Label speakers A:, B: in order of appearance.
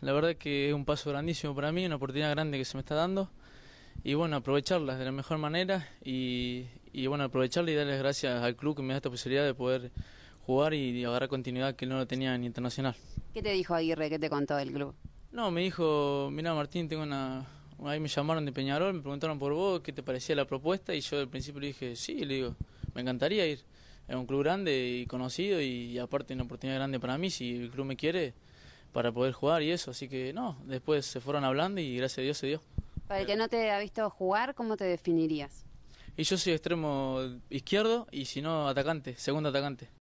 A: La verdad que es un paso grandísimo para mí, una oportunidad grande que se me está dando y bueno, aprovecharla de la mejor manera y, bueno, aprovecharla y darles gracias al club que me da esta posibilidad de poder jugar y agarrar continuidad que no lo tenía en internacional.
B: ¿Qué te dijo Aguirre? ¿Qué te contó el club?
A: No, me dijo, mira Martín, tengo una... Ahí me llamaron de Peñarol, me preguntaron por vos, qué te parecía la propuesta y yo al principio le dije, sí, le digo, me encantaría ir. Es un club grande y conocido y, y aparte una oportunidad grande para mí, si el club me quiere, para poder jugar y eso. Así que no, después se fueron hablando y gracias a Dios se dio.
B: Para el que no te ha visto jugar, ¿cómo te definirías?
A: Y yo soy extremo izquierdo y si no, atacante, segundo atacante.